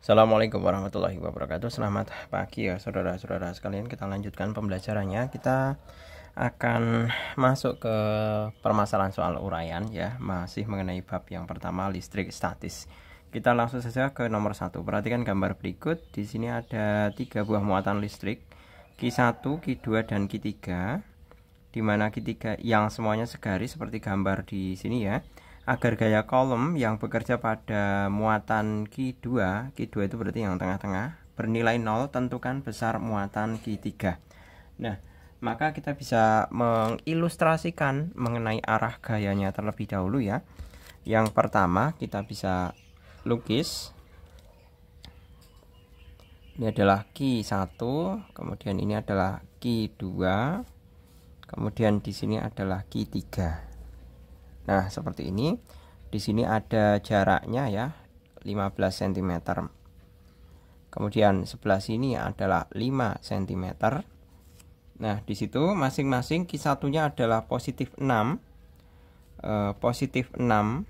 Assalamualaikum warahmatullahi wabarakatuh Selamat pagi ya saudara-saudara sekalian Kita lanjutkan pembelajarannya Kita akan masuk ke permasalahan soal uraian ya Masih mengenai bab yang pertama listrik statis Kita langsung saja ke nomor satu. Perhatikan gambar berikut Di sini ada tiga buah muatan listrik Q1, Q2, dan Q3 Dimana Q3 yang semuanya segaris seperti gambar di sini ya agar gaya kolom yang bekerja pada muatan Q2, Q2 itu berarti yang tengah-tengah, bernilai 0 tentukan besar muatan Q3. Nah, maka kita bisa mengilustrasikan mengenai arah gayanya terlebih dahulu ya. Yang pertama, kita bisa lukis. Ini adalah Q1, kemudian ini adalah Q2, kemudian di sini adalah Q3. Nah, seperti ini. Di sini ada jaraknya ya, 15 cm. Kemudian sebelah sini adalah 5 cm. Nah, di situ masing-masing Q1-nya adalah positif 6 eh, positif 6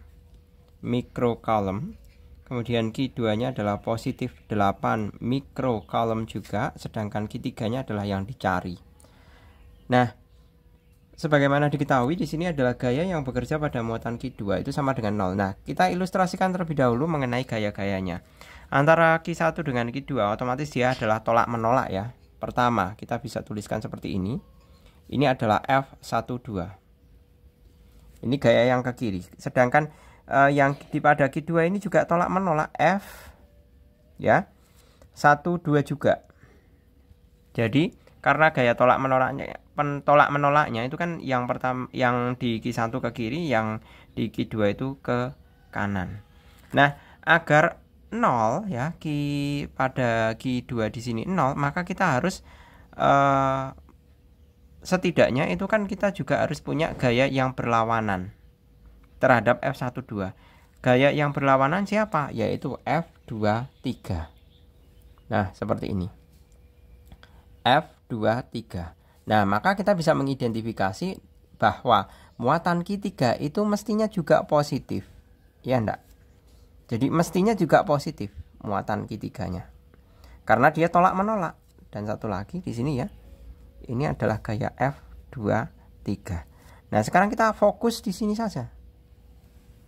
mikrokolom. Kemudian Q2-nya adalah positif 8 mikrokolom juga, sedangkan Q3-nya adalah yang dicari. Nah, sebagaimana diketahui di sini adalah gaya yang bekerja pada muatan Q2 itu sama dengan 0. Nah, kita ilustrasikan terlebih dahulu mengenai gaya-gayanya. Antara Q1 dengan Q2 otomatis dia adalah tolak menolak ya. Pertama, kita bisa tuliskan seperti ini. Ini adalah F12. Ini gaya yang ke kiri. Sedangkan eh, yang pada Q2 ini juga tolak menolak F ya. 12 juga. Jadi, karena gaya tolak menolaknya pentolak menolaknya itu kan yang pertama yang di Q1 ke kiri, yang di Q2 itu ke kanan. Nah, agar 0 ya, Q pada Q2 di sini 0, maka kita harus uh, setidaknya itu kan kita juga harus punya gaya yang berlawanan terhadap F12. Gaya yang berlawanan siapa? Yaitu F23. Nah, seperti ini. F23. Nah, maka kita bisa mengidentifikasi bahwa muatan Q3 itu mestinya juga positif. Ya enggak? Jadi mestinya juga positif muatan Q3-nya. Karena dia tolak menolak. Dan satu lagi di sini ya. Ini adalah gaya F23. Nah, sekarang kita fokus di sini saja.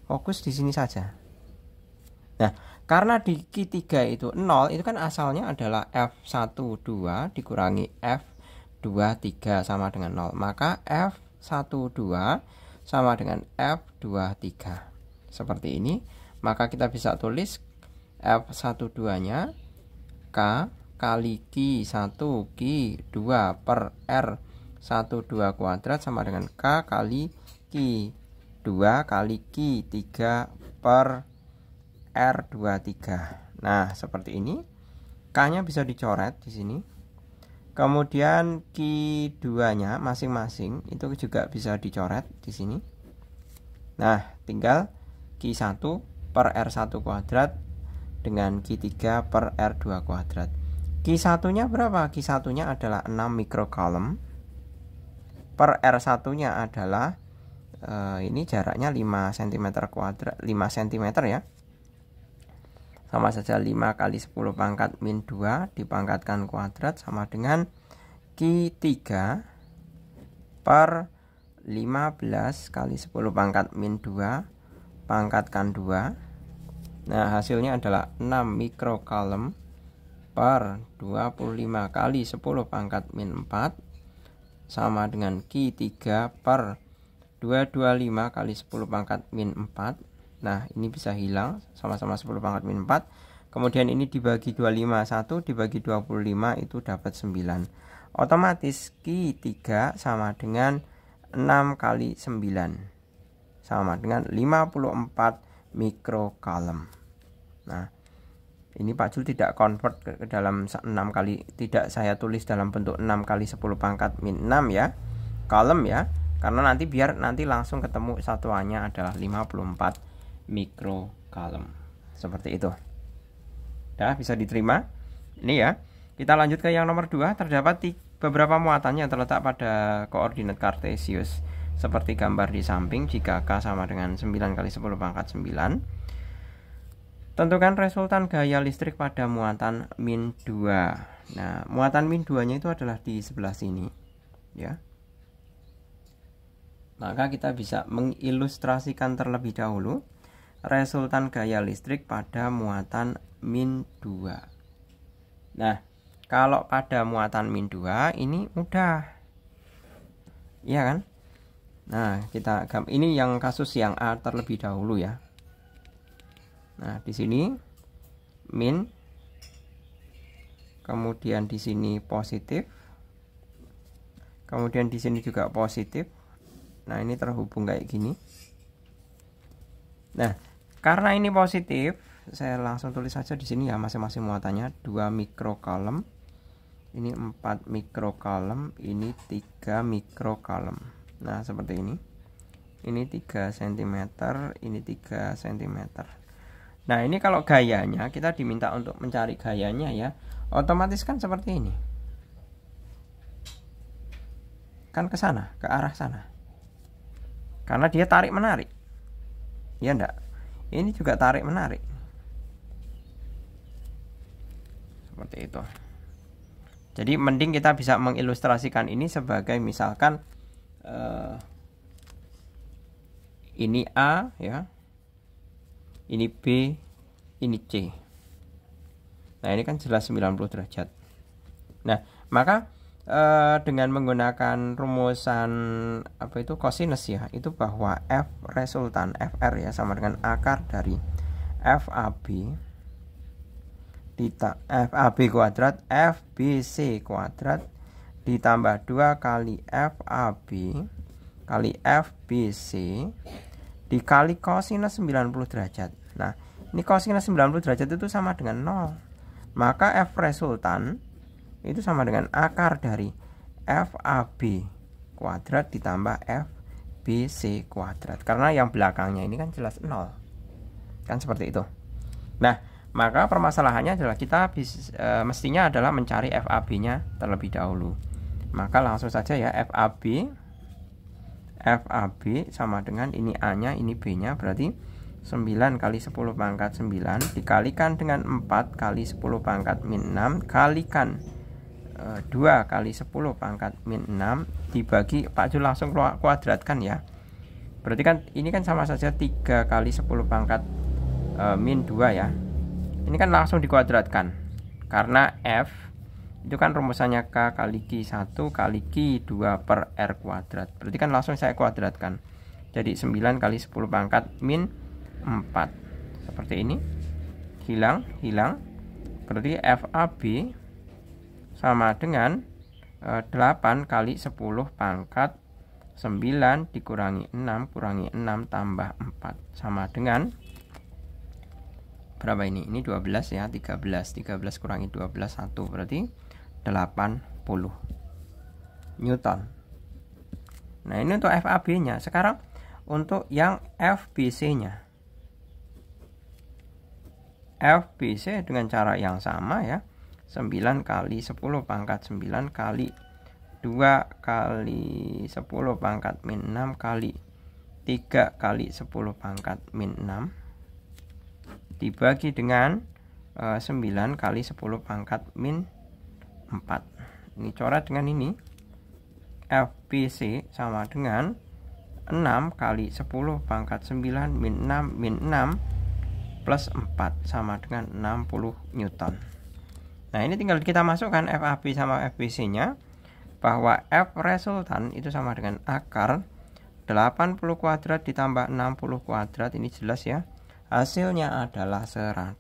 Fokus di sini saja. Nah, karena di Q3 itu 0, itu kan asalnya adalah F12 dikurangi F 23 sama dengan 0 maka F12 sama dengan F23 seperti ini maka kita bisa tulis F12 nya K kali Q1 Q2 per R12 kuadrat sama dengan K kali Q2 kali Q3 per R23 nah seperti ini K nya bisa dicoret di sini Kemudian keduanya duanya masing-masing itu juga bisa dicoret di sini. Nah, tinggal Q1 per R1 kuadrat dengan Q3 per R2 kuadrat. Q1-nya berapa? Q1-nya adalah 6 mikrokolom. Per R1-nya adalah eh, ini jaraknya 5 cm kuadrat, 5 cm ya sama saja 5 kali 10 pangkat min 2 dipangkatkan kuadrat sama dengan Q3 per 15 kali 10 pangkat min 2 pangkatkan 2 nah hasilnya adalah 6 mikrokalem per 25 kali 10 pangkat min 4 sama dengan Q3 per 225 kali 10 pangkat min 4 Nah ini bisa hilang sama-sama 10 pangkat min 4 Kemudian ini dibagi 25 1 dibagi 25 itu dapat 9 Otomatis q 3 sama dengan 6 kali 9 Sama dengan 54 mikrokalem Nah ini Pak Jul tidak convert ke dalam 6 kali Tidak saya tulis dalam bentuk 6 kali 10 pangkat min 6 ya Kalem ya karena nanti biar nanti langsung ketemu satuannya adalah 54 mikro column seperti itu dah bisa diterima ini ya kita lanjut ke yang nomor dua terdapat beberapa muatan yang terletak pada koordinat kartesius seperti gambar di samping jika K sama dengan 9 kali 10 pangkat 9 tentukan resultan gaya listrik pada muatan min 2 nah muatan min 2 nya itu adalah di sebelah sini ya maka kita bisa mengilustrasikan terlebih dahulu resultan gaya listrik pada muatan min 2 nah kalau pada muatan min 2 ini mudah, iya kan nah kita ini yang kasus yang A terlebih dahulu ya nah di sini min kemudian di sini positif kemudian di sini juga positif nah ini terhubung kayak gini nah karena ini positif, saya langsung tulis saja di sini ya masing-masing muatannya 2 mikro Ini 4 mikro ini 3 mikro Nah, seperti ini. Ini 3 cm, ini 3 cm. Nah, ini kalau gayanya kita diminta untuk mencari gayanya ya. Otomatis kan seperti ini. Kan ke sana, ke arah sana. Karena dia tarik menarik. Ya enggak? ini juga tarik menarik seperti itu jadi mending kita bisa mengilustrasikan ini sebagai misalkan uh, ini A ya ini B ini C nah ini kan jelas 90 derajat nah maka uh, dengan menggunakan rumusan apa itu kosinus ya itu bahwa f resultan fr ya sama dengan akar dari fab dita fab kuadrat fbc kuadrat ditambah dua kali fab kali fbc dikali kosinus 90 derajat nah ini kosinus 90 derajat itu sama dengan nol maka f resultan itu sama dengan akar dari FAB kuadrat ditambah FBC kuadrat karena yang belakangnya ini kan jelas nol kan seperti itu nah maka permasalahannya adalah kita bis, e, mestinya adalah mencari FAB-nya terlebih dahulu maka langsung saja ya FAB FAB sama dengan ini A-nya ini B-nya berarti 9 kali 10 pangkat 9 dikalikan dengan 4 kali 10 pangkat min 6 kalikan 2 eh, kali 10 pangkat min 6 dibagi Pak Jul langsung kuadratkan ya berarti kan ini kan sama saja 3 kali 10 pangkat e, min 2 ya ini kan langsung dikuadratkan karena F itu kan rumusannya K kali Q1 kali Q2 per R kuadrat berarti kan langsung saya kuadratkan jadi 9 kali 10 pangkat min 4 seperti ini hilang hilang berarti FAB sama dengan 8 eh, kali 10 pangkat 9 dikurangi 6 kurangi 6 tambah 4 sama dengan berapa ini? Ini 12 ya, 13. 13 kurangi 12 1 berarti 80 Newton. Nah, ini untuk FAB-nya. Sekarang untuk yang FBC-nya. FBC dengan cara yang sama ya. 9 kali 10 pangkat 9 kali 2 kali 10 pangkat min 6 kali 3 kali 10 pangkat min 6 dibagi dengan e, eh, 9 kali 10 pangkat min 4 ini coret dengan ini FBC sama dengan 6 kali 10 pangkat 9 min 6 min 6 plus 4 sama dengan 60 Newton Nah, ini tinggal kita masukkan FAB sama FBC-nya bahwa F resultan itu sama dengan akar 80 kuadrat ditambah 60 kuadrat ini jelas ya. Hasilnya adalah 100.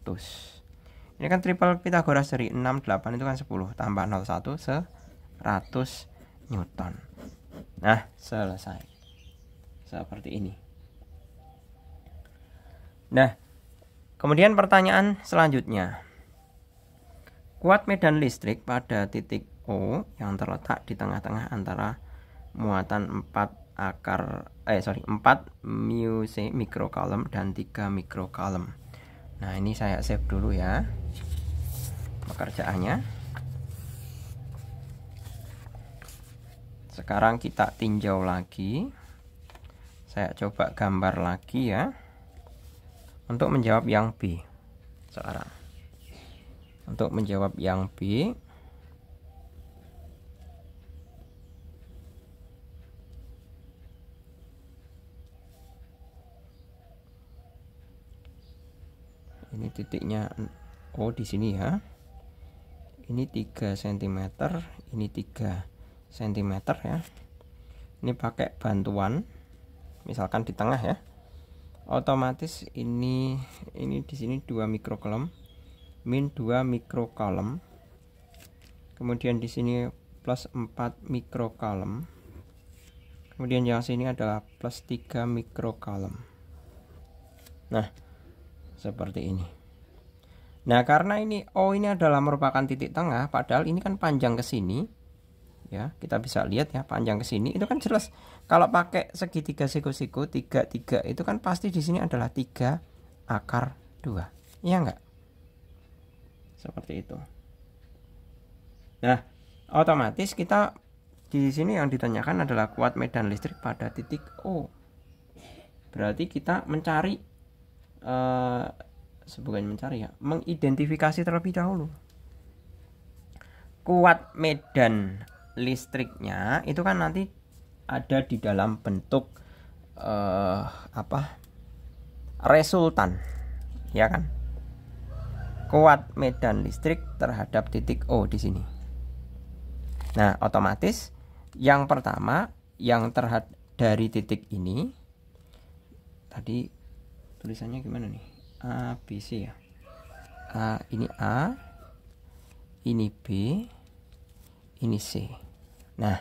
Ini kan triple Pythagoras dari 6 8 itu kan 10 tambah 01 100 Newton. Nah, selesai. Seperti ini. Nah, kemudian pertanyaan selanjutnya. Kuat medan listrik pada titik O yang terletak di tengah-tengah antara muatan 4 akar eh sorry 4 mu C dan 3 mikrokalem. Nah, ini saya save dulu ya. Pekerjaannya. Sekarang kita tinjau lagi. Saya coba gambar lagi ya. Untuk menjawab yang B sekarang untuk menjawab yang B ini titiknya oh di sini ya ini 3 cm ini 3 cm ya ini pakai bantuan misalkan di tengah ya otomatis ini ini di sini 2 mikrokolom min 2 mikrokalem kemudian di sini plus 4 mikrokalem kemudian yang sini adalah plus 3 mikrokalem nah seperti ini nah karena ini O oh, ini adalah merupakan titik tengah padahal ini kan panjang ke sini ya kita bisa lihat ya panjang ke sini itu kan jelas kalau pakai segitiga siku-siku tiga tiga itu kan pasti di sini adalah 3 akar 2 iya enggak seperti itu nah otomatis kita di sini yang ditanyakan adalah kuat medan listrik pada titik O berarti kita mencari eh, sebagian mencari ya mengidentifikasi terlebih dahulu kuat medan listriknya itu kan nanti ada di dalam bentuk eh, apa resultan ya kan kuat medan listrik terhadap titik O di sini. Nah, otomatis yang pertama yang terhad dari titik ini tadi tulisannya gimana nih? A B C ya. A ini A, ini B, ini C. Nah,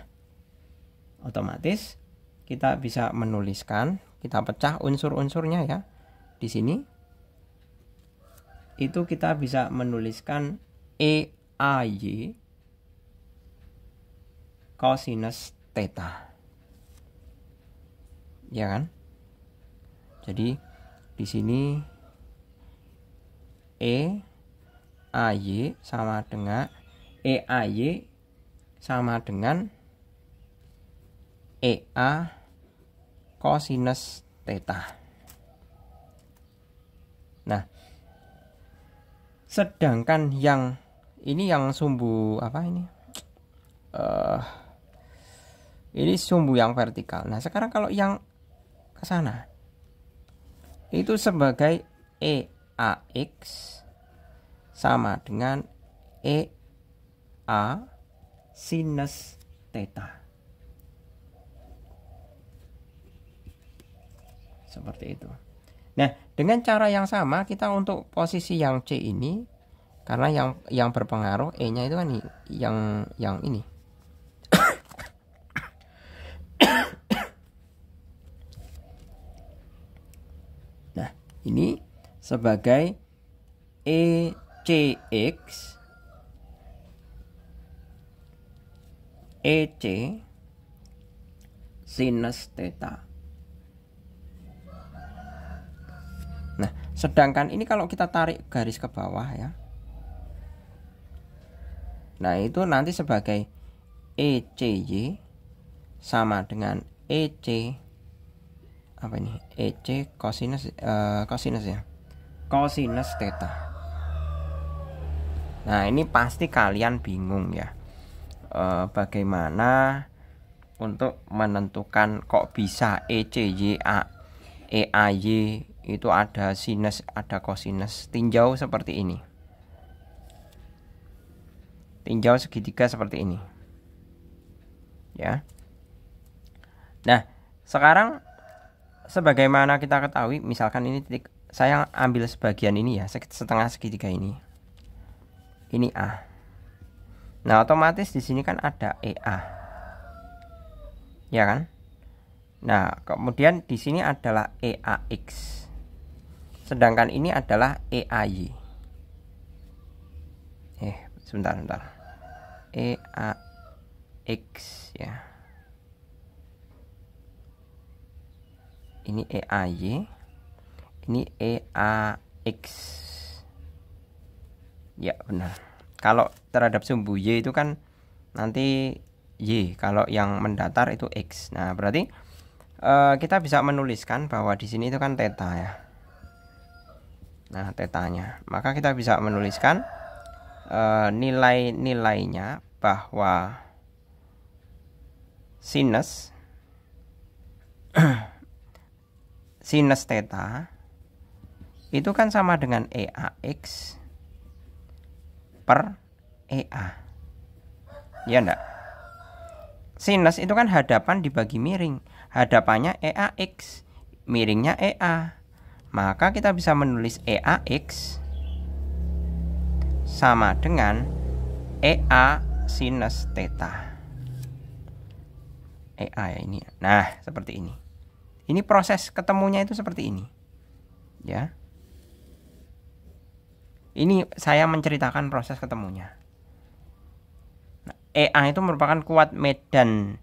otomatis kita bisa menuliskan, kita pecah unsur-unsurnya ya. Di sini itu kita bisa menuliskan E y cosinus theta. Ya kan? Jadi di sini E y sama dengan E y sama dengan EA cosinus theta. sedangkan yang ini yang sumbu apa ini uh, ini sumbu yang vertikal nah sekarang kalau yang ke sana itu sebagai e a x sama dengan e a sinus theta seperti itu nah dengan cara yang sama kita untuk posisi yang C ini karena yang yang berpengaruh E-nya itu kan yang yang ini. nah, ini sebagai ECX EC sinus theta. Sedangkan ini kalau kita tarik garis ke bawah ya. Nah, itu nanti sebagai ECY sama dengan EC apa ini? EC kosinus uh, e, kosinus ya. Kosinus theta. Nah, ini pasti kalian bingung ya. Uh, bagaimana untuk menentukan kok bisa ECY A EAY itu ada sinus ada kosinus tinjau seperti ini tinjau segitiga seperti ini ya nah sekarang sebagaimana kita ketahui misalkan ini titik saya ambil sebagian ini ya setengah segitiga ini ini A nah otomatis di sini kan ada EA ya kan nah kemudian di sini adalah EAX sedangkan ini adalah EAY eh sebentar sebentar EAX ya ini EAY ini EAX ya benar kalau terhadap sumbu Y itu kan nanti Y kalau yang mendatar itu X nah berarti uh, kita bisa menuliskan bahwa di sini itu kan teta ya Nah, tetanya. Maka kita bisa menuliskan e, nilai-nilainya bahwa sinus sinus theta itu kan sama dengan EAX per EA. Ya enggak? Sinus itu kan hadapan dibagi miring. Hadapannya EAX, miringnya EA maka kita bisa menulis EAX sama dengan EA sinus theta. EA ya ini. Ya. Nah, seperti ini. Ini proses ketemunya itu seperti ini. Ya. Ini saya menceritakan proses ketemunya. Nah, EA itu merupakan kuat medan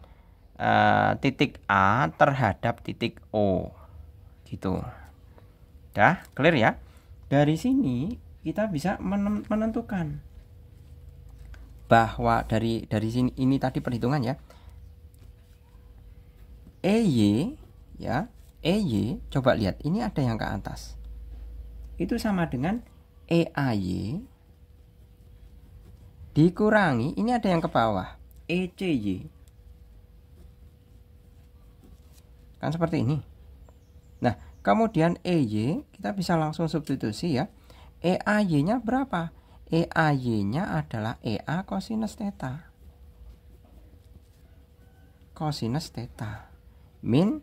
uh, titik A terhadap titik O. Gitu ya clear ya? Dari sini kita bisa menentukan bahwa dari dari sini ini tadi perhitungan ya. EY ya, EY coba lihat ini ada yang ke atas. Itu sama dengan EAY dikurangi ini ada yang ke bawah ECY kan seperti ini. Nah, Kemudian EY kita bisa langsung substitusi ya. EAY-nya berapa? EAY-nya adalah EA kosinus theta. Kosinus theta. Min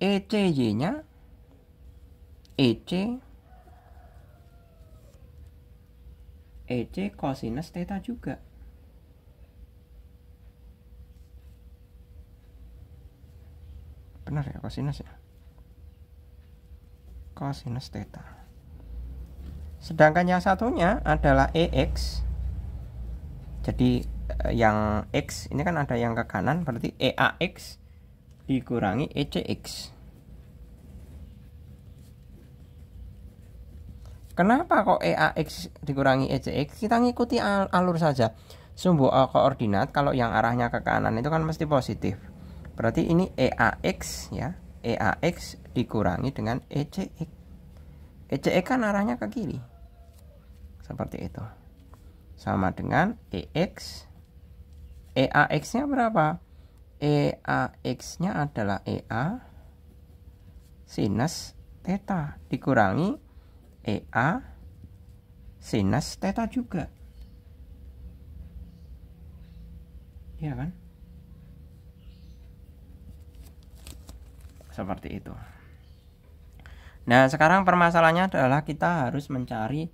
ECY-nya EC EC kosinus theta juga. Benar ya cosinus ya? cosinus theta. Sedangkan yang satunya adalah EX. Jadi eh, yang X ini kan ada yang ke kanan berarti EAX dikurangi ECX. Kenapa kok EAX dikurangi ECX? Kita ngikuti alur saja. Sumbu eh, koordinat kalau yang arahnya ke kanan itu kan mesti positif. Berarti ini EAX ya. EAX dikurangi dengan ECX. ECX kan arahnya ke kiri. Seperti itu. Sama dengan EX. EAX-nya berapa? EAX-nya adalah EA sinus theta dikurangi EA sinus theta juga. Iya kan? Seperti itu. Nah, sekarang permasalahannya adalah kita harus mencari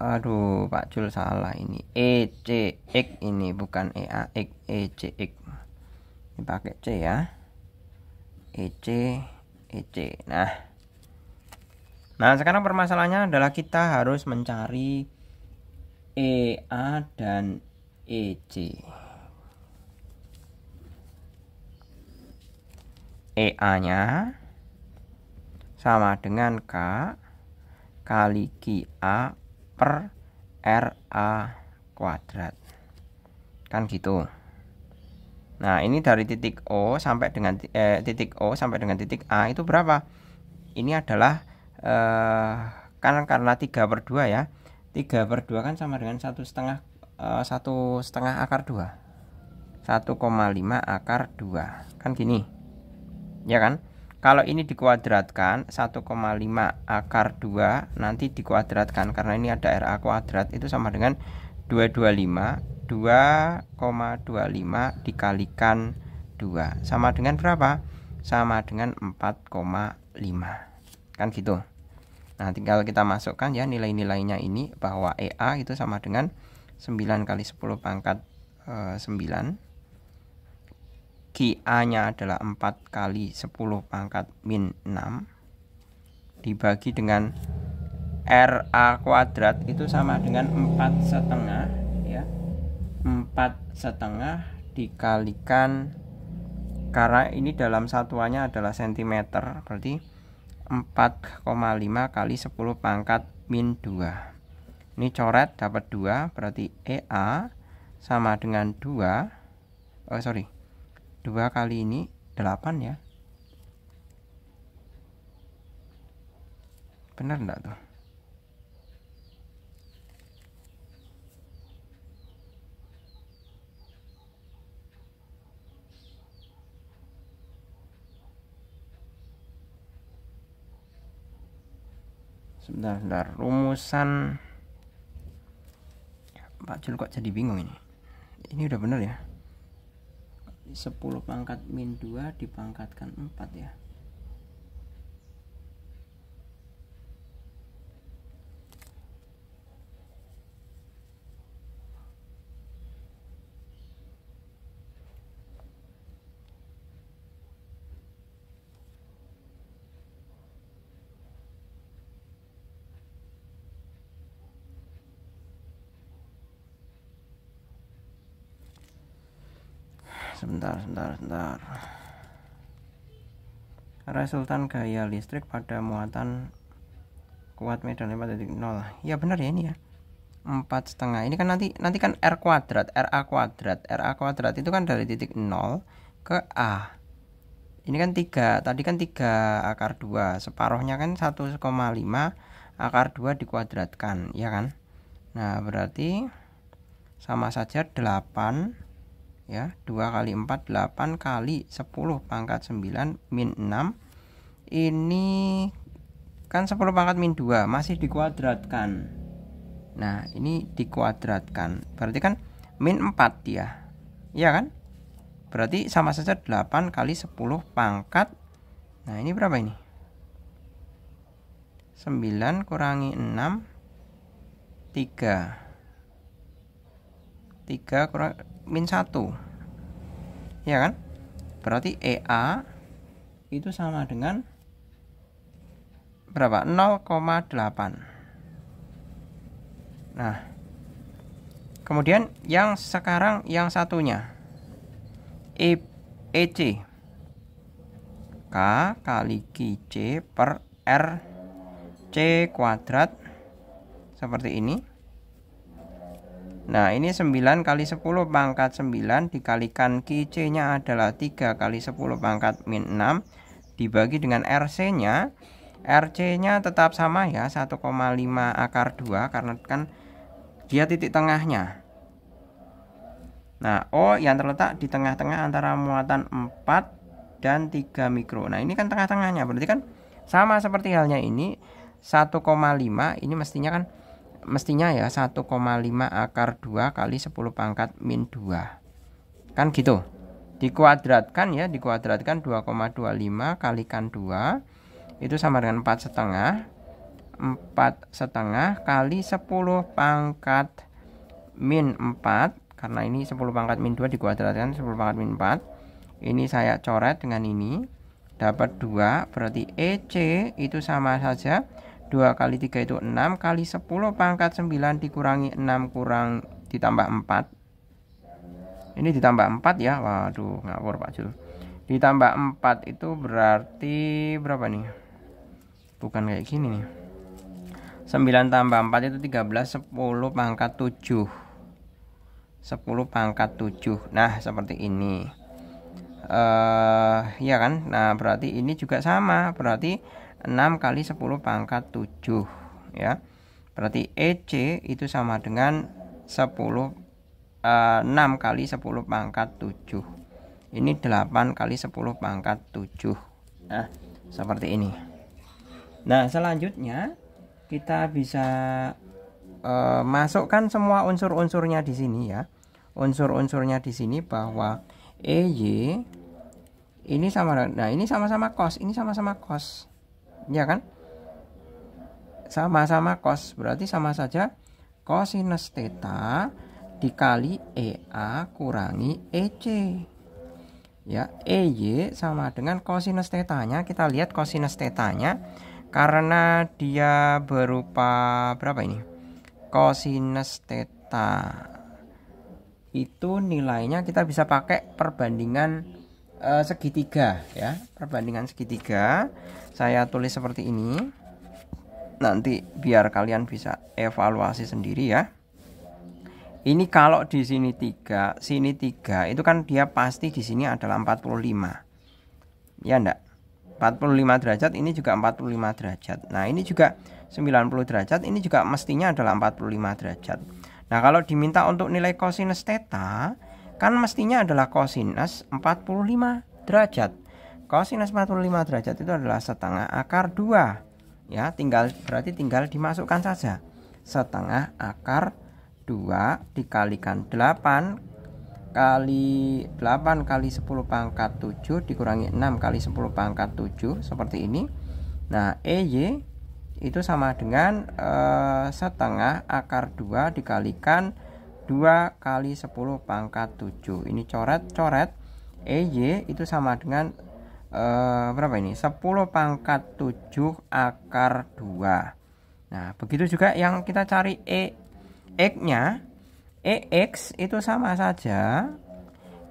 Aduh, Pak Jul salah ini. E C X ini bukan E A X E C X. Ini pakai C ya. E C E C. Nah. Nah, sekarang permasalahannya adalah kita harus mencari E A dan E C. E A-nya sama dengan K kali QA per RA kuadrat. Kan gitu. Nah, ini dari titik O sampai dengan eh, titik O sampai dengan titik A itu berapa? Ini adalah eh, kan karena 3 per 2 ya. 3 per 2 kan sama dengan satu setengah eh, satu setengah akar 2 1,5 akar 2 kan gini ya kan kalau ini dikuadratkan 1,5 akar 2 nanti dikuadratkan karena ini ada RA kuadrat itu sama dengan 225 2,25 dikalikan 2 sama dengan berapa? sama dengan 4,5 kan gitu nah tinggal kita masukkan ya nilai-nilainya ini bahwa EA itu sama dengan 9 kali 10 pangkat 9 eh, QA nya adalah 4 kali 10 pangkat min 6 dibagi dengan RA kuadrat itu sama dengan 4 setengah ya 4 setengah dikalikan karena ini dalam satuannya adalah sentimeter berarti 4,5 kali 10 pangkat min 2 ini coret dapat 2 berarti EA sama dengan 2 oh sorry 2 kali ini 8 ya benar enggak tuh sebentar, sebentar. rumusan ya, Pak Jul kok jadi bingung ini ini udah benar ya 10 pangkat min 2 dipangkatkan 4 ya bentar bentar resultan gaya listrik pada muatan kuat medan 4.0 ya benar ya ini ya empat setengah ini kan nanti nanti kan r kuadrat ra kuadrat ra kuadrat itu kan dari titik 0 ke a ini kan tiga tadi kan tiga akar dua separuhnya kan 1,5 akar dua dikuadratkan ya kan nah berarti sama saja 8 ya 2 kali 4 8 kali 10 pangkat 9 min 6 ini kan 10 pangkat min 2 masih dikuadratkan nah ini dikuadratkan berarti kan min 4 ya iya kan berarti sama saja 8 kali 10 pangkat nah ini berapa ini 9 kurangi 6 3 3 kurang min 1 ya kan berarti EA itu sama dengan berapa 0,8 nah kemudian yang sekarang yang satunya e, EC K kali G C per R C kuadrat seperti ini Nah ini 9 kali 10 pangkat 9 dikalikan QC nya adalah 3 kali 10 pangkat min 6 dibagi dengan RC nya RC nya tetap sama ya 1,5 akar 2 karena kan dia titik tengahnya Nah O yang terletak di tengah-tengah antara muatan 4 dan 3 mikro Nah ini kan tengah-tengahnya berarti kan sama seperti halnya ini 1,5 ini mestinya kan mestinya ya 1,5 akar 2 kali 10 pangkat min 2 kan gitu dikuadratkan ya dikuadratkan 2,25 kalikan 2 itu sama dengan 4 setengah 4 setengah kali 10 pangkat min 4 karena ini 10 pangkat min 2 dikuadratkan 10 pangkat min 4 ini saya coret dengan ini dapat 2 berarti EC itu sama saja 2 kali 3 itu 6 kali 10 pangkat 9 dikurangi 6 kurang ditambah 4 ini ditambah 4 ya waduh ngawur Pak Jul ditambah 4 itu berarti berapa nih bukan kayak gini nih 9 tambah 4 itu 13 10 pangkat 7 10 pangkat 7 nah seperti ini eh uh, ya kan nah berarti ini juga sama berarti 6 kali 10 pangkat 7 ya. Berarti EC itu sama dengan 10 6 eh, kali 10 pangkat 7. Ini 8 kali 10 pangkat 7. Nah, seperti ini. Nah, selanjutnya kita bisa uh, masukkan semua unsur-unsurnya di sini ya. Unsur-unsurnya di sini bahwa EY ini sama nah ini sama-sama kos, -sama ini sama-sama kos -sama ya kan sama-sama cos berarti sama saja cosinus theta dikali EA kurangi EC ya EY sama dengan cosinus tetanya kita lihat cosinus tetanya karena dia berupa berapa ini cosinus teta itu nilainya kita bisa pakai perbandingan e, segitiga ya perbandingan segitiga saya tulis seperti ini nanti biar kalian bisa evaluasi sendiri ya ini kalau di sini tiga, sini tiga itu kan dia pasti di sini adalah 45 ya enggak 45 derajat ini juga 45 derajat nah ini juga 90 derajat ini juga mestinya adalah 45 derajat nah kalau diminta untuk nilai kosinus theta kan mestinya adalah kosinus 45 derajat Cos 45 derajat itu adalah setengah akar 2. Ya, tinggal berarti tinggal dimasukkan saja. Setengah akar 2 dikalikan 8 kali 8 kali 10 pangkat 7 dikurangi 6 kali 10 pangkat 7 seperti ini nah EY itu sama dengan eh, setengah akar 2 dikalikan 2 kali 10 pangkat 7 ini coret-coret EY itu sama dengan eh, berapa ini 10 pangkat 7 akar 2 nah begitu juga yang kita cari e x nya e x itu sama saja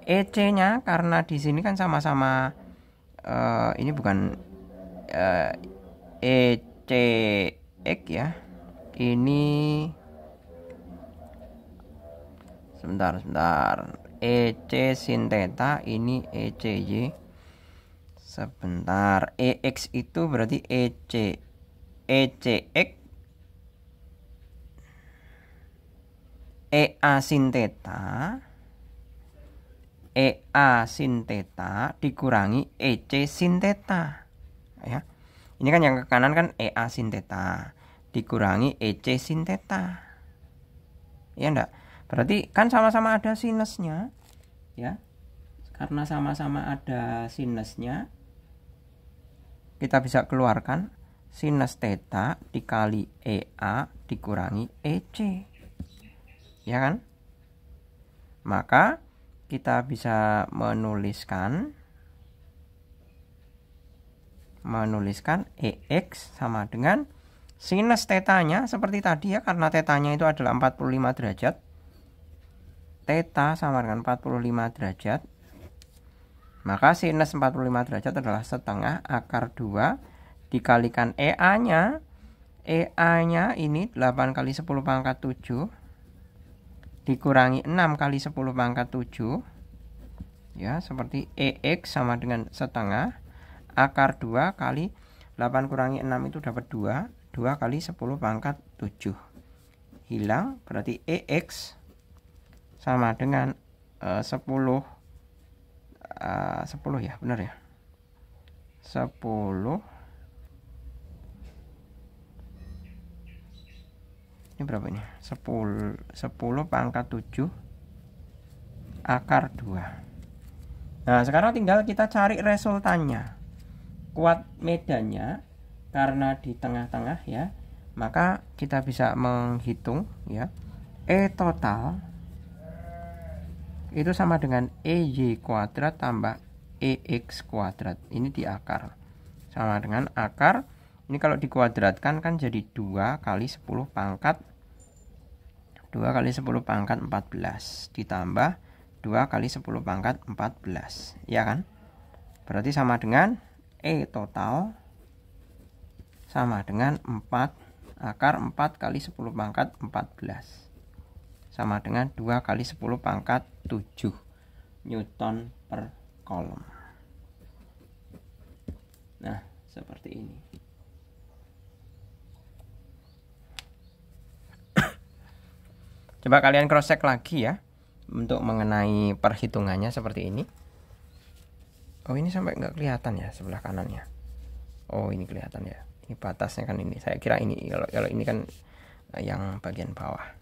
e c nya karena di sini kan sama-sama eh, ini bukan eh, e c x ya ini sebentar sebentar EC sin theta ini ECY sebentar EX itu berarti EC ECX EA sin theta EA sin theta dikurangi EC sin theta ya ini kan yang ke kanan kan EA sin theta dikurangi EC sin theta ya enggak berarti kan sama-sama ada sinusnya ya karena sama-sama ada sinusnya kita bisa keluarkan sinus theta dikali EA dikurangi EC. Ya kan? Maka kita bisa menuliskan menuliskan EX sama dengan sinus tetanya seperti tadi ya karena tetanya itu adalah 45 derajat. theta sama dengan 45 derajat maka sinus 45 derajat adalah setengah akar 2 dikalikan EA-nya. EA-nya ini 8 kali 10 pangkat 7 dikurangi 6 kali 10 pangkat 7 ya seperti EX sama dengan setengah akar 2 kali 8 kurangi 6 itu dapat 2 2 kali 10 pangkat 7 hilang berarti EX sama dengan eh, uh, 10 10 eh, ya benar ya 10 ini berapa ini 10 10 pangkat 7 akar 2 nah sekarang tinggal kita cari resultannya kuat medannya karena di tengah-tengah ya maka kita bisa menghitung ya E total itu sama dengan EY kuadrat tambah EX kuadrat ini di akar sama dengan akar ini kalau dikuadratkan kan jadi 2 kali 10 pangkat 2 kali 10 pangkat 14 ditambah 2 kali 10 pangkat 14 ya kan berarti sama dengan E total sama dengan 4 akar 4 kali 10 pangkat 14 sama dengan 2 kali 10 pangkat 7 Newton per kolom nah seperti ini coba kalian cross check lagi ya untuk mengenai perhitungannya seperti ini oh ini sampai nggak kelihatan ya sebelah kanannya oh ini kelihatan ya ini batasnya kan ini saya kira ini kalau ini kan yang bagian bawah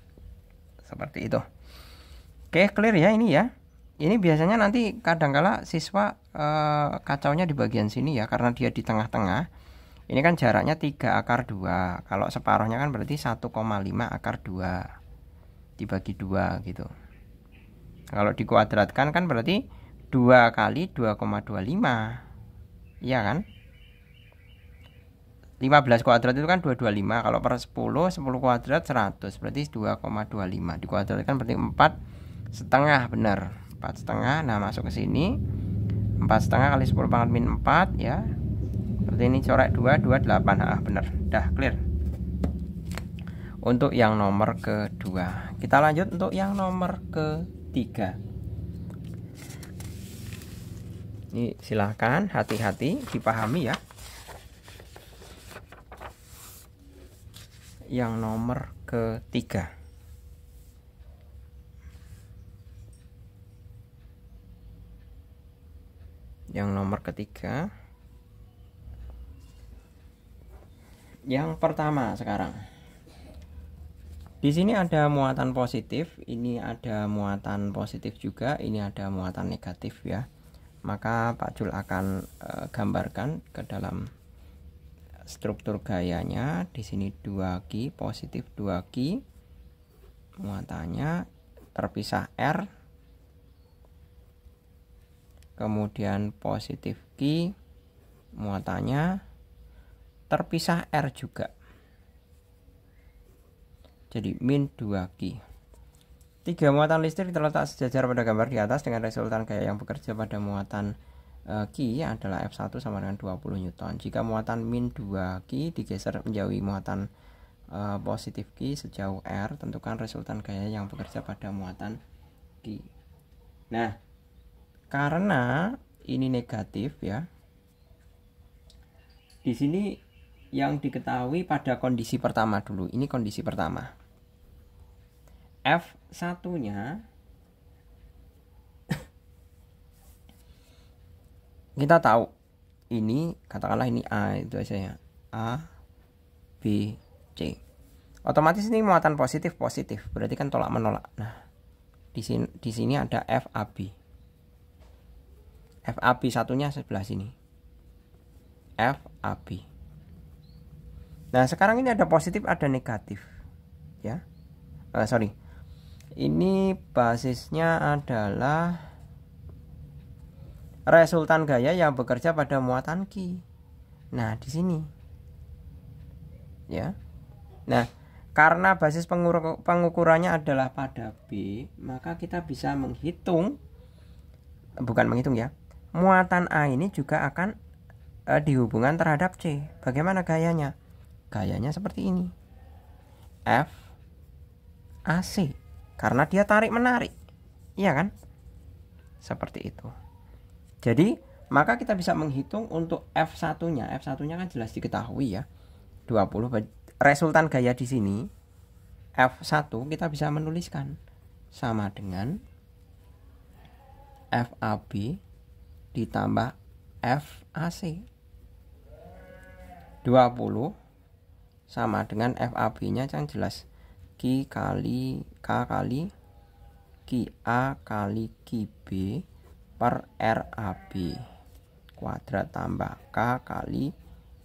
seperti itu oke clear ya ini ya ini biasanya nanti kadangkala siswa e, kacaunya di bagian sini ya karena dia di tengah-tengah ini kan jaraknya 3 akar 2 kalau separuhnya kan berarti 1,5 akar 2 dibagi 2 gitu kalau dikuadratkan kan berarti 2 kali 2,25 iya kan 15 kuadrat itu kan 225 kalau per 10 10 kuadrat 100 berarti 2,25 dikuadratkan berarti 4 setengah benar 4 setengah nah masuk ke sini 4 setengah kali 10 pangkat min 4 ya berarti ini coret 2 28 ah benar dah clear untuk yang nomor kedua kita lanjut untuk yang nomor ketiga ini silahkan hati-hati dipahami ya yang nomor ketiga. Yang nomor ketiga. Yang pertama sekarang. Di sini ada muatan positif, ini ada muatan positif juga, ini ada muatan negatif ya. Maka Pak Jul akan e, gambarkan ke dalam struktur gayanya di sini dua ki positif dua ki muatannya terpisah R kemudian positif ki muatannya terpisah R juga jadi min 2 ki tiga muatan listrik terletak sejajar pada gambar di atas dengan resultan gaya yang bekerja pada muatan Q eh, adalah F1 sama dengan 20 Newton. Jika muatan min 2 Q digeser menjauhi muatan uh, positif Q sejauh R, tentukan resultan gaya yang bekerja pada muatan Q Nah, karena ini negatif ya. Di sini yang diketahui pada kondisi pertama dulu. Ini kondisi pertama. F1-nya kita tahu ini katakanlah ini A itu aja ya A B C otomatis ini muatan positif positif berarti kan tolak menolak nah di sini di sini ada a b satunya sebelah sini f a b nah sekarang ini ada positif ada negatif ya uh, sorry ini basisnya adalah resultan gaya yang bekerja pada muatan Ki. Nah, di sini. Ya. Nah, karena basis pengukur, pengukurannya adalah pada B, maka kita bisa menghitung bukan menghitung ya. Muatan A ini juga akan e, dihubungan terhadap C. Bagaimana gayanya? Gayanya seperti ini. F AC karena dia tarik menarik. Iya kan? Seperti itu. Jadi maka kita bisa menghitung untuk F1-nya. F1-nya kan jelas diketahui ya. 20 resultan gaya di sini F1 kita bisa menuliskan sama dengan FAB ditambah FAC 20 sama dengan FAB-nya yang jelas Q kali K kali QA A kali QB B per RAB kuadrat tambah K kali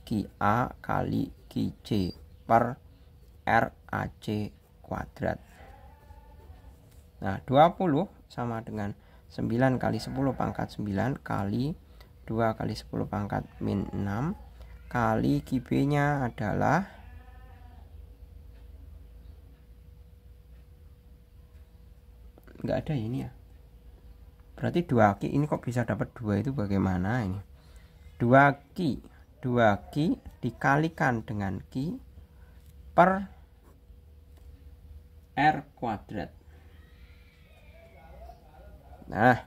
QA kali QC per RAC kuadrat nah 20 sama dengan 9 kali 10 pangkat 9 kali 2 kali 10 pangkat min 6 kali QB nya adalah enggak ada ini ya berarti dua ki ini kok bisa dapat dua itu bagaimana ini dua ki dua ki dikalikan dengan ki per r kuadrat nah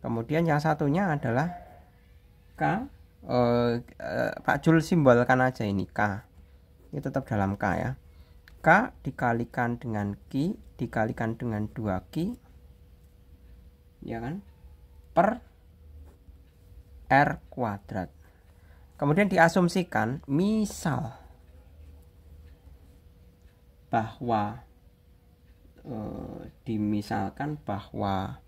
kemudian yang satunya adalah k eh, eh, Pak Jul simbolkan aja ini k ini tetap dalam k ya k dikalikan dengan ki dikalikan dengan dua ki ya kan per r kuadrat kemudian diasumsikan misal bahwa e, dimisalkan bahwa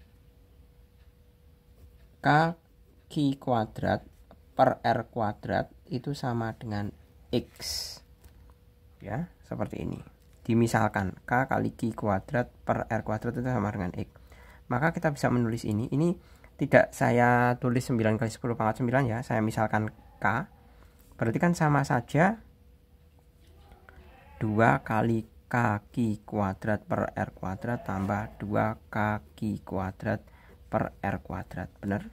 k q kuadrat per r kuadrat itu sama dengan x ya seperti ini dimisalkan k kali q kuadrat per r kuadrat itu sama dengan x maka kita bisa menulis ini ini tidak saya tulis 9 kali 10 pangkat 9 ya saya misalkan K berarti kan sama saja 2 kali kaki kuadrat per R kuadrat tambah 2 kaki kuadrat per R kuadrat benar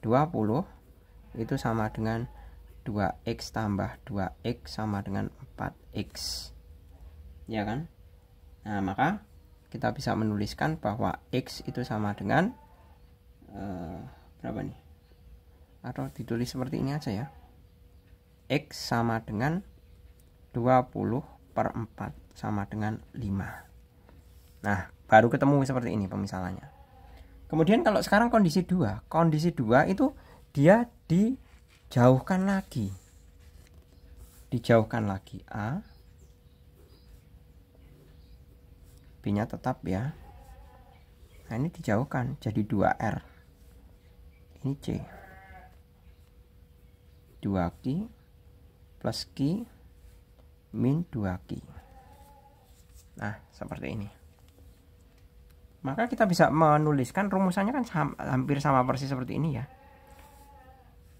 20 itu sama dengan 2X tambah 2X sama dengan 4X ya kan nah maka kita bisa menuliskan bahwa X itu sama dengan uh, berapa nih atau ditulis seperti ini aja ya X sama dengan 20 per 4 sama dengan 5 nah baru ketemu seperti ini pemisalannya kemudian kalau sekarang kondisi 2 kondisi 2 itu dia dijauhkan lagi dijauhkan lagi A pi nya tetap ya nah ini dijauhkan jadi 2R ini C 2Q plus Q min 2Q nah seperti ini maka kita bisa menuliskan rumusannya kan hampir sama persis seperti ini ya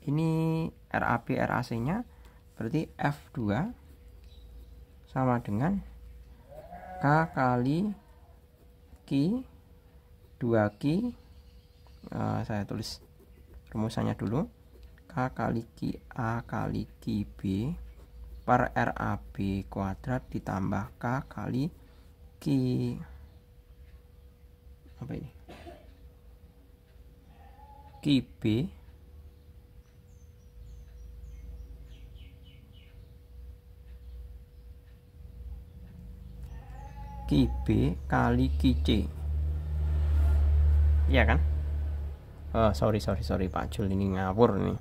ini RAP, RAC nya berarti F2 sama dengan k kali Ki 2 Ki uh, saya tulis rumusannya dulu K kali Ki A kali Ki B per RAB kuadrat ditambah K kali Ki apa ini b Ki kali Ki ya kan? Oh, sorry sorry sorry Pak Jul ini ngawur nih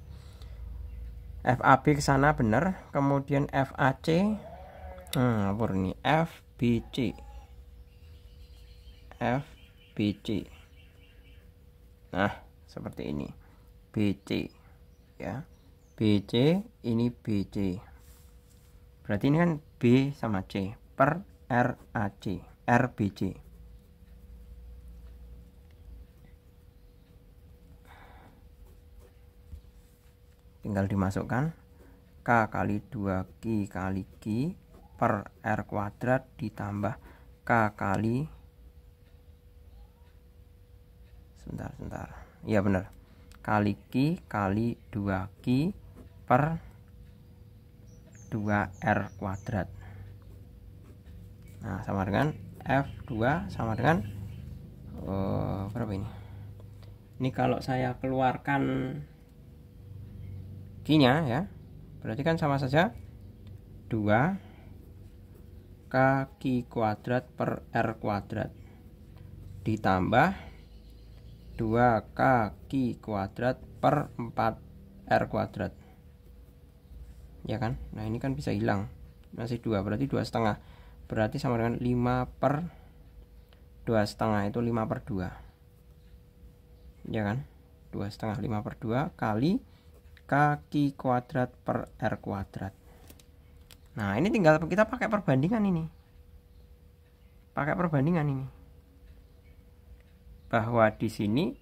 FAB ke sana benar kemudian FAC hmm, ngawur nih FBC FBC nah seperti ini BC ya BC ini BC berarti ini kan B sama C per RAC, RBC. Tinggal dimasukkan K kali 2 Q kali Q per R kuadrat ditambah K kali sebentar sebentar Iya benar kali Q kali 2 Q per 2R kuadrat nah sama dengan F2 sama dengan uh, berapa ini ini kalau saya keluarkan kinya ya berarti kan sama saja 2 kaki kuadrat per R kuadrat ditambah 2 kaki kuadrat per 4 R kuadrat ya kan nah ini kan bisa hilang masih dua berarti dua setengah berarti sama dengan 5 per 2 setengah itu 5 per 2 ya kan 2 setengah 5 per 2 kali kaki kuadrat per R kuadrat nah ini tinggal kita pakai perbandingan ini pakai perbandingan ini bahwa di sini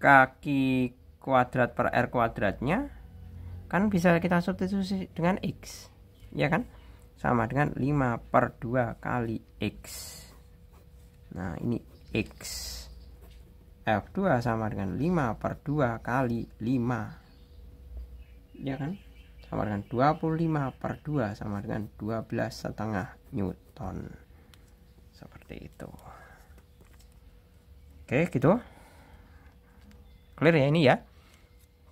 kaki kuadrat per R kuadratnya kan bisa kita substitusi dengan X ya kan sama dengan 5 per 2 kali X nah ini X F2 sama dengan 5 per 2 kali 5 ya kan sama dengan 25 per 2 sama dengan 12 setengah Newton seperti itu oke gitu clear ya ini ya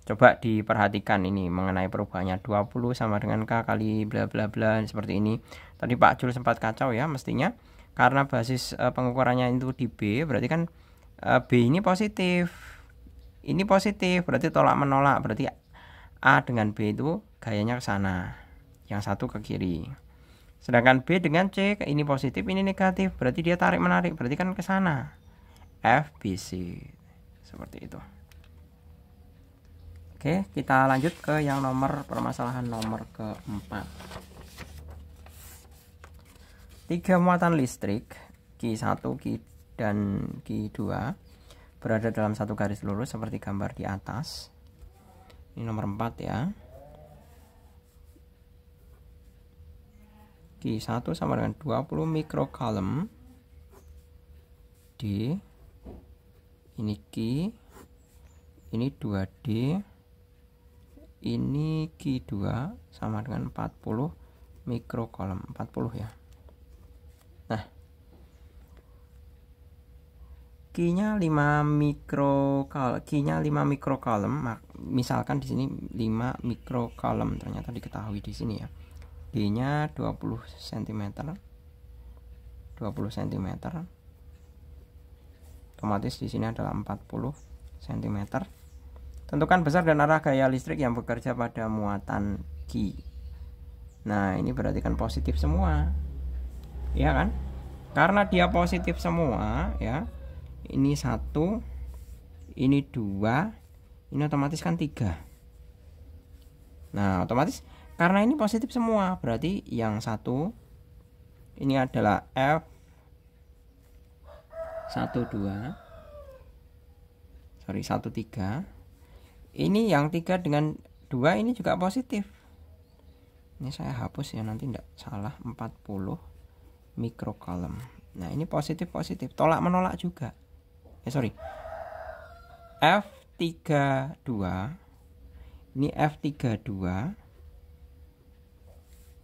coba diperhatikan ini mengenai perubahannya 20 sama dengan K kali bla bla bla seperti ini tadi Pak Jul sempat kacau ya mestinya karena basis eh, pengukurannya itu di B berarti kan e, B ini positif ini positif berarti tolak menolak berarti A dengan B itu gayanya ke sana yang satu ke kiri sedangkan B dengan C ini positif ini negatif berarti dia tarik menarik berarti kan ke sana FBC seperti itu Oke, kita lanjut ke yang nomor permasalahan nomor keempat. Tiga muatan listrik Q1, Q dan Q2 berada dalam satu garis lurus seperti gambar di atas. Ini nomor 4 ya. Q1 sama dengan 20 mikrokalem D ini Q ini 2D ini Q2 sama dengan 40 mikrokolom 40 ya nah Q-nya 5 mikro Q-nya 5 mikrokolom misalkan di sini 5 mikrokolom ternyata diketahui di sini ya D-nya 20 cm 20 cm otomatis di sini adalah 40 cm Tentukan besar dan arah gaya listrik yang bekerja pada muatan Q. Nah, ini berarti kan positif semua. Iya kan? Karena dia positif semua, ya. Ini satu, ini dua, ini otomatis kan tiga. Nah, otomatis karena ini positif semua, berarti yang satu ini adalah F satu dua. sorry satu tiga ini yang tiga dengan dua ini juga positif ini saya hapus ya nanti tidak salah 40 mikrokolom nah ini positif positif tolak menolak juga ya eh, sorry F32 ini F32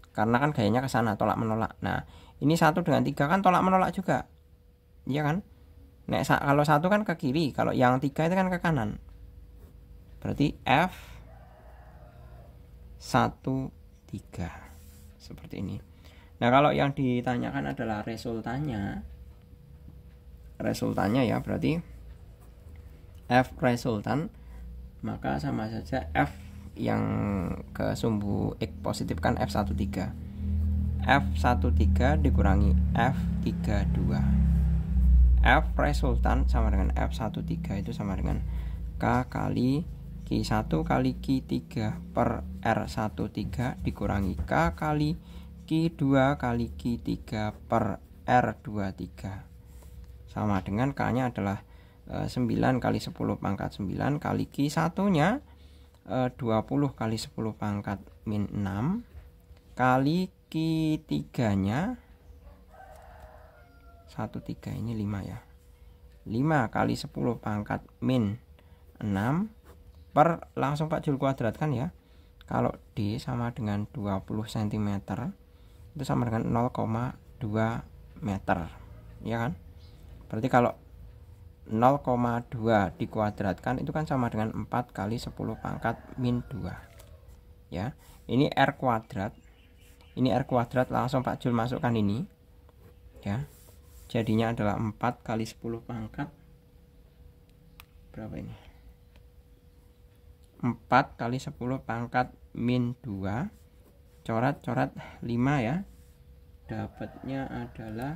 karena kan gayanya ke sana tolak menolak nah ini satu dengan tiga kan tolak menolak juga iya kan Nek, kalau satu kan ke kiri kalau yang tiga itu kan ke kanan Berarti F 1 3 seperti ini. Nah, kalau yang ditanyakan adalah resultanya resultanya ya, berarti F resultan maka sama saja F yang ke sumbu X positif kan F13 F13 dikurangi F32 F resultan sama dengan F13 itu sama dengan K kali Q1 kali Q3 per R13 dikurangi K kali Q2 kali Q3 per R23 sama dengan K nya adalah 9 eh, kali 10 pangkat 9 kali Q1 nya 20 kali 10 pangkat min 6 kali Q3 nya 1 3 ini 5 ya 5 kali 10 pangkat min 6 per langsung Pak Jul kan ya kalau D sama dengan 20 cm itu sama dengan 0,2 meter ya kan berarti kalau 0,2 dikuadratkan itu kan sama dengan 4 kali 10 pangkat min 2 ya ini R kuadrat ini R kuadrat langsung Pak Jul masukkan ini ya jadinya adalah 4 kali 10 pangkat berapa ini 4 kali 10 pangkat min 2 coret-coret 5 ya dapatnya adalah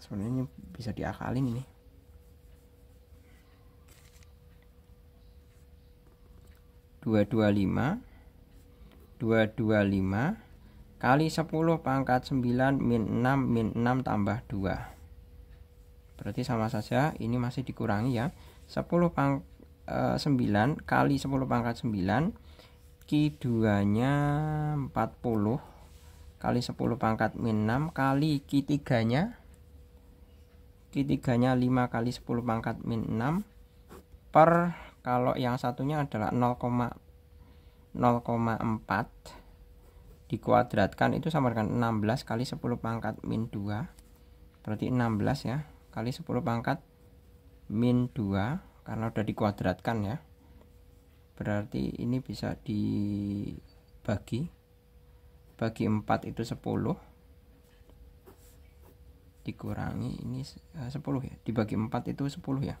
sebenarnya bisa diakalin ini dua dua lima dua dua lima kali sepuluh pangkat sembilan min enam min enam tambah dua berarti sama saja ini masih dikurangi ya sepuluh pangkat 9 eh, kali 10 pangkat 9 Q2-nya 40 kali 10 pangkat min 6 kali Q3-nya Q3-nya 5 kali 10 pangkat min 6 per kalau yang satunya adalah 0,04 dikuadratkan itu sama dengan 16 kali 10 pangkat min 2 berarti 16 ya kali 10 pangkat min 2 karena udah dikuadratkan ya. Berarti ini bisa dibagi. Bagi 4 itu 10. Dikurangi ini 10 eh, ya. Dibagi 4 itu 10 ya.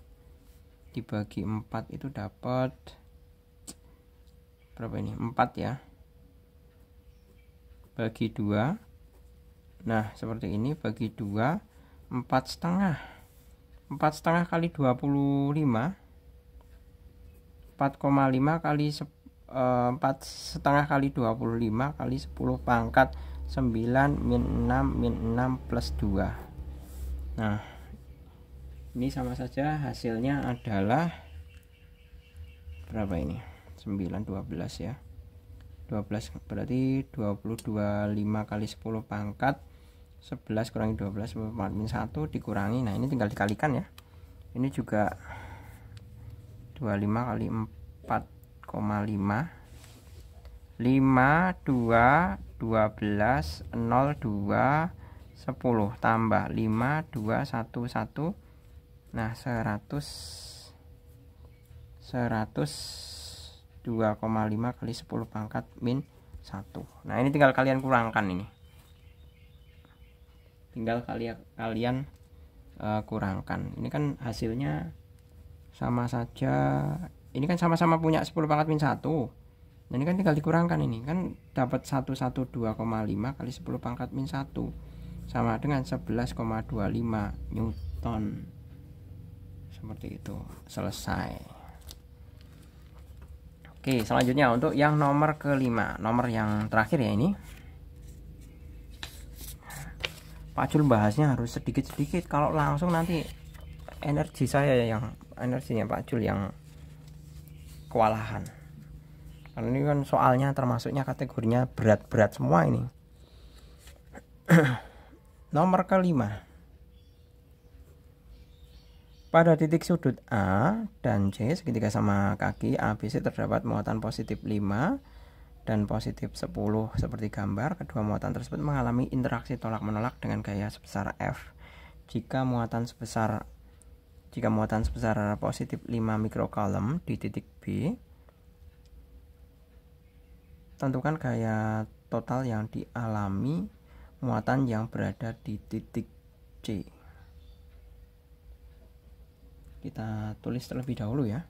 Dibagi 4 itu dapat berapa ini? 4 ya. Bagi 2 Nah, seperti ini bagi 2 4 setengah. 4 setengah kali 25 4,5 kali 4 eh, setengah kali 25 kali 10 pangkat 9 min 6 min 6 plus 2 nah ini sama saja hasilnya adalah berapa ini 9 12 ya 12 berarti 22 5 kali 10 pangkat 11 kurangi 12 4 min 1 dikurangi nah ini tinggal dikalikan ya ini juga 25 kali 4,5 5 2 12 0 2 10 tambah 5 2 1 1 nah 100 100 2,5 kali 10 pangkat min 1 nah ini tinggal kalian kurangkan ini 2,5 tinggal kalian kalian uh, eh, kurangkan ini kan hasilnya sama saja ini kan sama-sama punya 10 pangkat min 1 nah, ini kan tinggal dikurangkan ini kan dapat 112,5 kali 10 pangkat min 1 sama dengan 11,25 Newton seperti itu selesai Oke selanjutnya untuk yang nomor kelima nomor yang terakhir ya ini Pak Jul bahasnya harus sedikit-sedikit kalau langsung nanti energi saya yang energinya Pak Jul yang kewalahan karena ini kan soalnya termasuknya kategorinya berat-berat semua ini nomor kelima pada titik sudut A dan C segitiga sama kaki ABC terdapat muatan positif 5 dan positif 10 seperti gambar, kedua muatan tersebut mengalami interaksi tolak-menolak dengan gaya sebesar F. Jika muatan sebesar jika muatan sebesar positif 5 mikrokolom di titik B, tentukan gaya total yang dialami muatan yang berada di titik C. Kita tulis terlebih dahulu ya.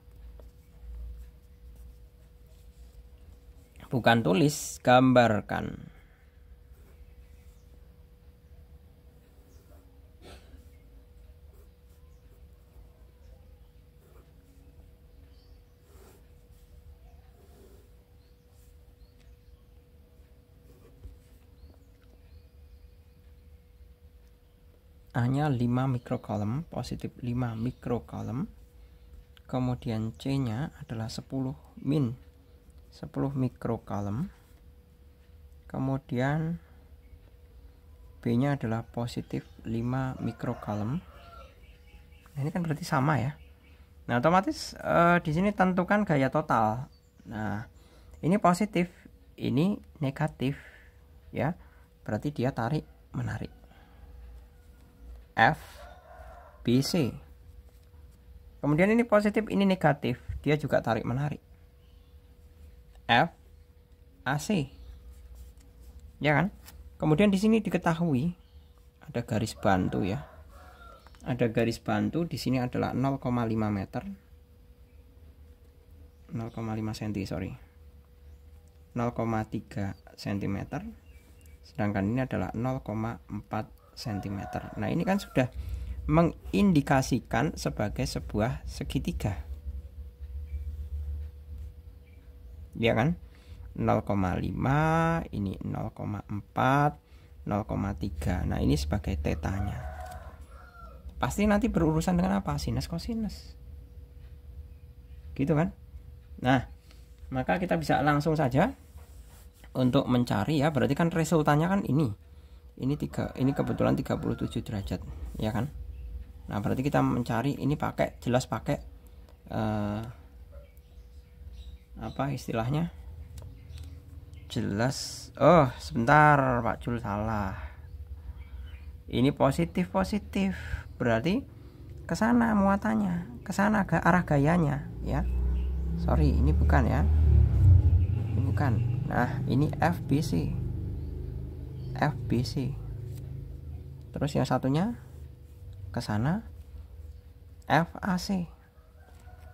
bukan tulis, gambarkan. A-nya 5 mikrokolom, positif 5 mikrokolom. Kemudian C-nya adalah 10 min 10 mikrokalem kemudian B nya adalah positif 5 mikrokalem nah, ini kan berarti sama ya nah otomatis eh, di sini tentukan gaya total nah ini positif ini negatif ya berarti dia tarik menarik F BC kemudian ini positif ini negatif dia juga tarik menarik F AC. Ya kan? Kemudian di sini diketahui ada garis bantu ya. Ada garis bantu di sini adalah 0,5 meter. 0,5 cm, sorry. 0,3 cm. Sedangkan ini adalah 0,4 cm. Nah, ini kan sudah mengindikasikan sebagai sebuah segitiga. ya kan 0,5 ini 0,4 0,3 nah ini sebagai tetanya pasti nanti berurusan dengan apa sinus kosinus gitu kan nah maka kita bisa langsung saja untuk mencari ya berarti kan resultannya kan ini ini tiga ini kebetulan 37 derajat ya kan nah berarti kita mencari ini pakai jelas pakai uh, apa istilahnya jelas oh sebentar Pak Jul salah ini positif positif berarti kesana muatannya kesana ke arah gayanya ya sorry ini bukan ya ini bukan nah ini FBC FBC terus yang satunya kesana FAC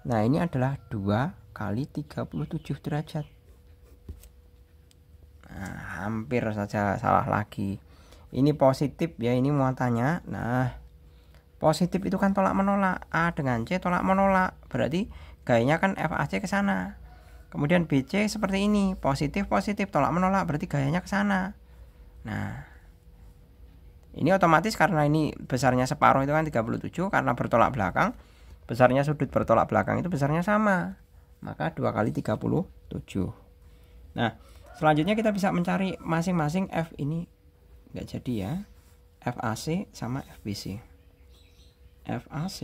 nah ini adalah dua kali 37 derajat nah hampir saja salah lagi ini positif ya ini muatannya nah positif itu kan tolak menolak A dengan C tolak menolak berarti gayanya kan FAC ke sana kemudian BC seperti ini positif positif tolak menolak berarti gayanya ke sana nah ini otomatis karena ini besarnya separuh itu kan 37 karena bertolak belakang, besarnya sudut bertolak belakang itu besarnya sama maka 2 kali 37 nah selanjutnya kita bisa mencari masing-masing F ini nggak jadi ya FAC sama FBC FAC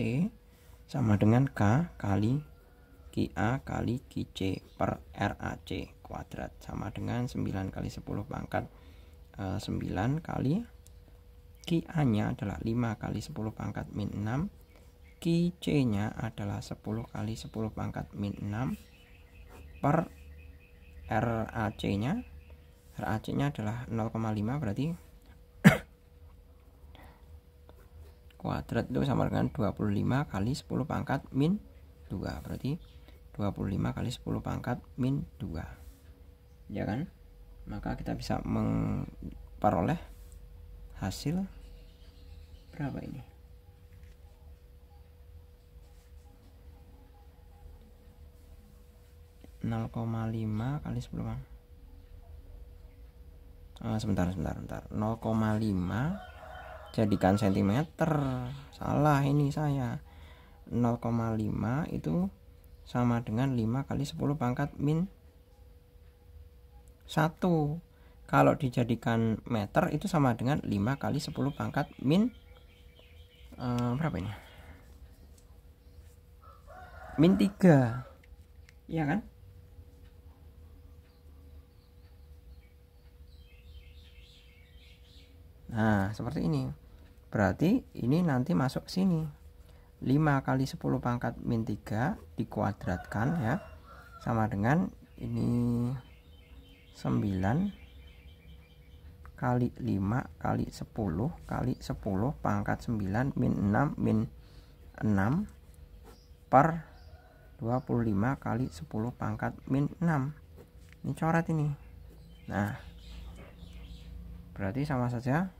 sama dengan K kali QA kali QC per RAC kuadrat sama dengan 9 kali 10 pangkat 9 eh, kali QA nya adalah 5 kali 10 pangkat min 6 Q C nya adalah 10 kali 10 pangkat min 6 per RAC nya RAC nya adalah 0,5 berarti kuadrat itu sama dengan 25 kali 10 pangkat min 2 berarti 25 kali 10 pangkat min 2 ya kan maka kita bisa memperoleh hasil berapa ini 0,5 kali sebelum ah, eh, sebentar sebentar sebentar 0,5 jadikan sentimeter salah ini saya 0,5 itu sama dengan 5 kali 10 pangkat min 1 kalau dijadikan meter itu sama dengan 5 kali 10 pangkat min uh, berapa ini min 3 ya kan Nah, seperti ini. Berarti ini nanti masuk sini. 5 kali 10 pangkat min 3 dikuadratkan ya. Sama dengan ini 9 kali 5 kali 10 kali 10 pangkat 9 min 6 min 6 per 25 kali 10 pangkat min 6 ini coret ini nah berarti sama saja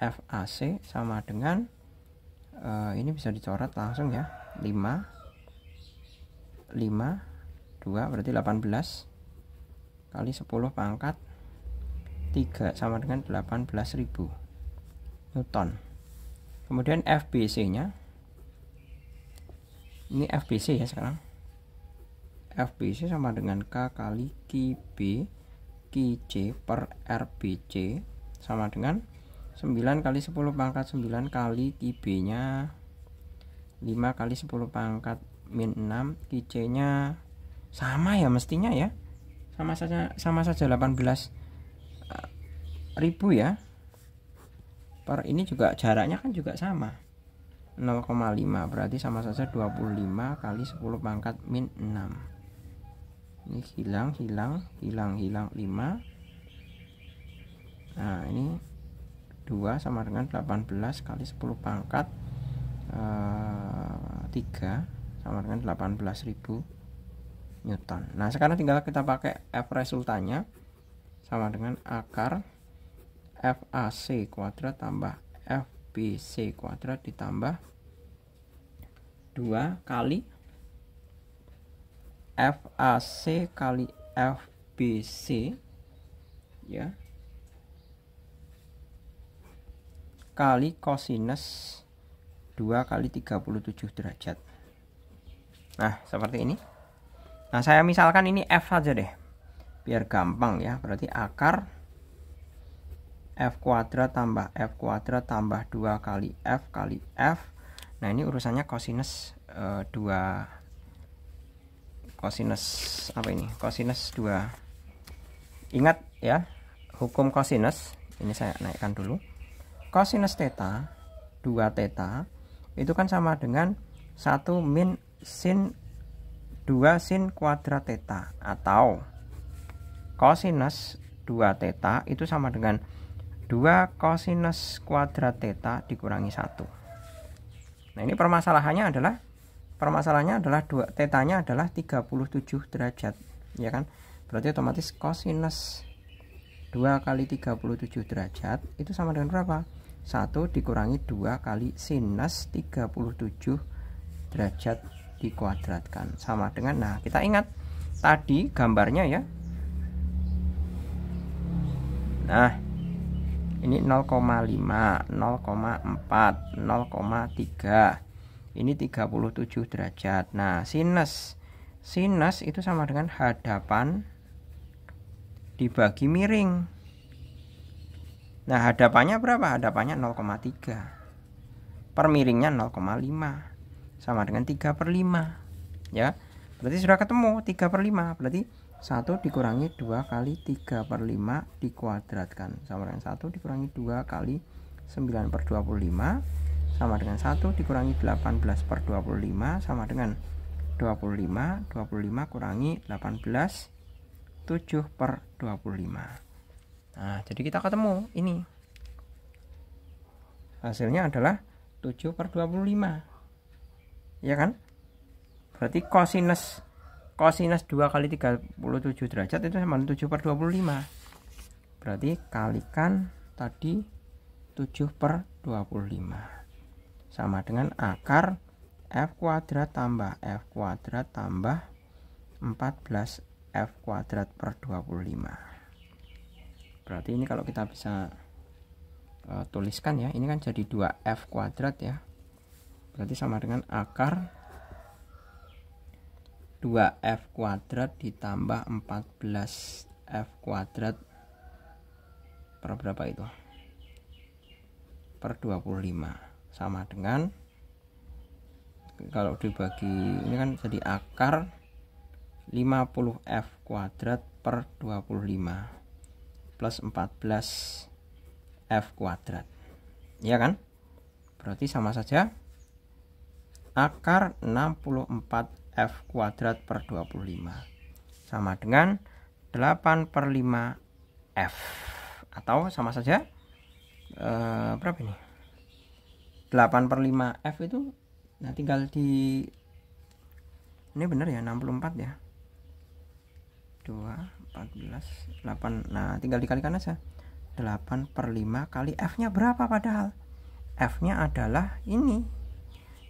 FAC sama dengan uh, ini bisa dicoret langsung ya 5 5 2 berarti 18 kali 10 pangkat 3 sama dengan 18.000 Newton kemudian FBC nya ini FBC ya sekarang FBC sama dengan K kali QB QC per RBC sama dengan 9 kali 10 pangkat 9 kali QB nya 5 kali 10 pangkat min 6 QC nya sama ya mestinya ya sama saja sama saja 18 eh, ribu ya per ini juga jaraknya kan juga sama 0,5 berarti sama saja 25 kali 10 pangkat min 6 ini hilang hilang hilang hilang 5 nah ini 2 sama dengan 18 kali 10 pangkat uh, eh, 3 sama dengan 18.000 Newton nah sekarang tinggal kita pakai F resultannya sama dengan akar FAC kuadrat tambah FBC kuadrat ditambah 2 kali FAC kali FBC ya kali kosinus 2 kali 37 derajat. Nah, seperti ini. Nah, saya misalkan ini F saja deh. Biar gampang ya. Berarti akar F kuadrat tambah F kuadrat tambah 2 kali F kali F. Nah, ini urusannya kosinus e, eh, 2 kosinus apa ini? Kosinus 2. Ingat ya, hukum kosinus. Ini saya naikkan dulu Cosinus theta 2 theta itu kan sama dengan 1 min sin 2 sin kuadrat theta atau cosinus 2 theta itu sama dengan 2 cosinus kuadrat theta dikurangi 1 nah ini permasalahannya adalah permasalahannya adalah 2 tetanya adalah 37 derajat ya kan berarti otomatis cosinus 2 kali 37 derajat itu sama dengan berapa? 1 dikurangi 2 kali sinus 37 derajat dikuadratkan sama dengan nah kita ingat tadi gambarnya ya nah ini 0,5 0,4 0,3 ini 37 derajat nah sinus sinus itu sama dengan hadapan dibagi miring. Nah, hadapannya berapa? Hadapannya 0,3. Per miringnya 0,5. Sama dengan 3 per 5. Ya, berarti sudah ketemu 3 per 5. Berarti 1 dikurangi 2 kali 3 per 5 dikuadratkan. Sama dengan 1 dikurangi 2 kali 9 per 25. Sama dengan 1 dikurangi 18 per 25. Sama dengan 25. 25 kurangi 18 7 per 25 nah jadi kita ketemu ini hasilnya adalah 7 per 25 ya kan berarti cosinus Cosinus 2 kali 37 derajat itu sama 7 per 25 berarti kalikan tadi 7 per 25 sama dengan akar F kuadrat tambah F kuadrat tambah f kuadrat per 25 berarti ini kalau kita bisa e, tuliskan ya ini kan jadi 2f kuadrat ya berarti sama dengan akar 2f kuadrat ditambah 14f kuadrat per berapa itu per 25 sama dengan kalau dibagi ini kan jadi akar 50F kuadrat per 25 plus 14F kuadrat ya kan berarti sama saja akar 64F kuadrat per 25 sama dengan 8 per 5F atau sama saja eh, berapa ini 8 per 5F itu nah tinggal di ini benar ya 64 ya 2 14 8 nah tinggal dikalikan aja 8 per 5 kali F nya berapa padahal F nya adalah ini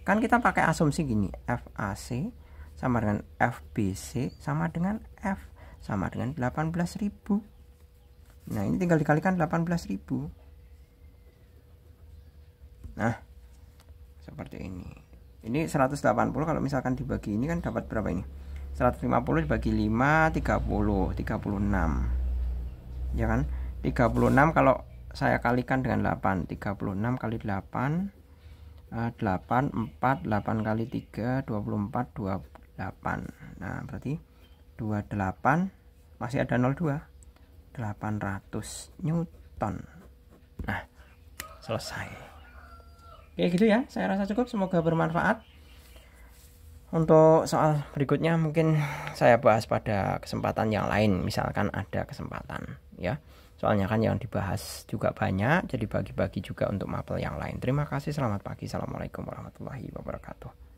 kan kita pakai asumsi gini FAC sama dengan FBC sama dengan F sama dengan 18.000 nah ini tinggal dikalikan 18.000 nah seperti ini ini 180 kalau misalkan dibagi ini kan dapat berapa ini 150 dibagi 5 30 36 ya kan 36 kalau saya kalikan dengan 8 36 kali 8 8 4 8 kali 3 24 28 nah berarti 28 masih ada 02 800 Newton nah selesai Oke gitu ya, saya rasa cukup. Semoga bermanfaat. Untuk soal berikutnya mungkin saya bahas pada kesempatan yang lain, misalkan ada kesempatan ya. Soalnya kan yang dibahas juga banyak, jadi bagi-bagi juga untuk mapel yang lain. Terima kasih, selamat pagi. Assalamualaikum warahmatullahi wabarakatuh.